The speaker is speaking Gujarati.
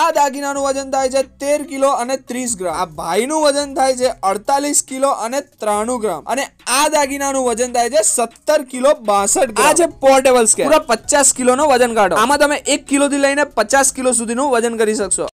આ દાગીનાનું વજન થાય છે તેર કિલો અને ત્રીસ ગ્રામ આ ભાઈનું વજન થાય છે અડતાલીસ કિલો અને ત્રાણું ગ્રામ અને આ દાગીનાનું વજન થાય છે સત્તર કિલો બાસઠ આ છે પોર્ટેબલ સ્કેલ પૂરા પચાસ કિલોનો વજન કાઢો આમાં તમે એક કિલોથી લઈને પચાસ કિલો સુધીનું વજન કરી શકશો